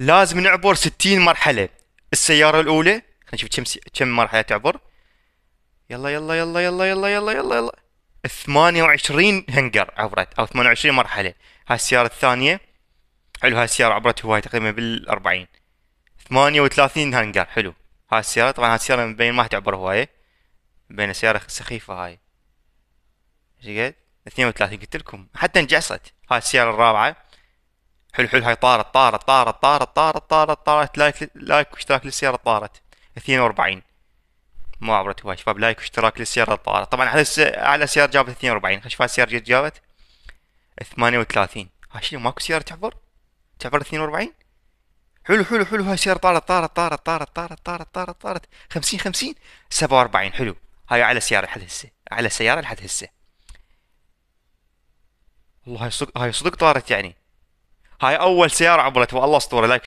لازم نعبر 60 مرحله السياره الاولى خلينا نشوف كم كم مرحله تعبر يلا يلا يلا يلا يلا يلا يلا يلا 28 هنجر عبرت او 28 مرحله هاي السياره الثانيه حلو هاي السياره عبرت هواي تقريبا بال 40 38 هنجر حلو هاي السياره طبعا هاي السياره مبين ما تعبر هواي بين سياره سخيفه هاي ايش قد 32 قلت لكم حتى انجصت هاي السياره الرابعه حلو حلو هاي طارت طارت طارت طارت طارت طارت طارت لايك لايك واشتراك للسيارة طارت 42 ما عبرت هواي شباب لايك واشتراك للسيارة طارت طبعا على أعلى سيارة جابت 42 خش هاي السيارة جابت 38 ها شنو ماكو سيارة تعبر؟ تعبر 42 حلو حلو حلو هاي سيارة طارت طارت طارت طارت طارت طارت طارت طارت 50 50 47 حلو هاي اعلى سيارة لحد هسه اعلى سيارة لحد هسه والله هاي صدق هاي صدق طارت يعني هاي اول سياره عبرت والله اسطوره لك